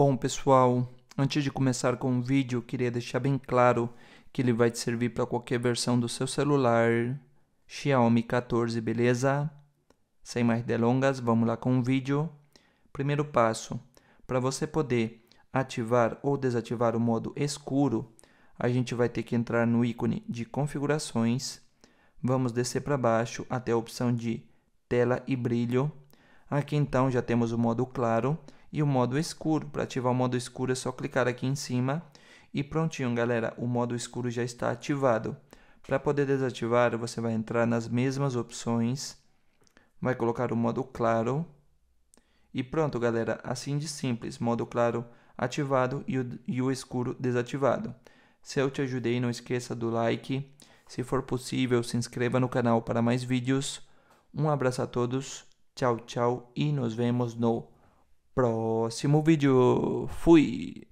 Bom, pessoal, antes de começar com o vídeo, queria deixar bem claro que ele vai te servir para qualquer versão do seu celular Xiaomi 14, beleza? Sem mais delongas, vamos lá com o vídeo. Primeiro passo, para você poder ativar ou desativar o modo escuro, a gente vai ter que entrar no ícone de configurações. Vamos descer para baixo até a opção de tela e brilho. Aqui então já temos o modo claro e o modo escuro. Para ativar o modo escuro é só clicar aqui em cima e prontinho, galera, o modo escuro já está ativado. Para poder desativar, você vai entrar nas mesmas opções, vai colocar o modo claro e pronto, galera, assim de simples, modo claro ativado e o, e o escuro desativado. Se eu te ajudei, não esqueça do like. Se for possível, se inscreva no canal para mais vídeos. Um abraço a todos, tchau, tchau e nos vemos no próximo vídeo. Fui!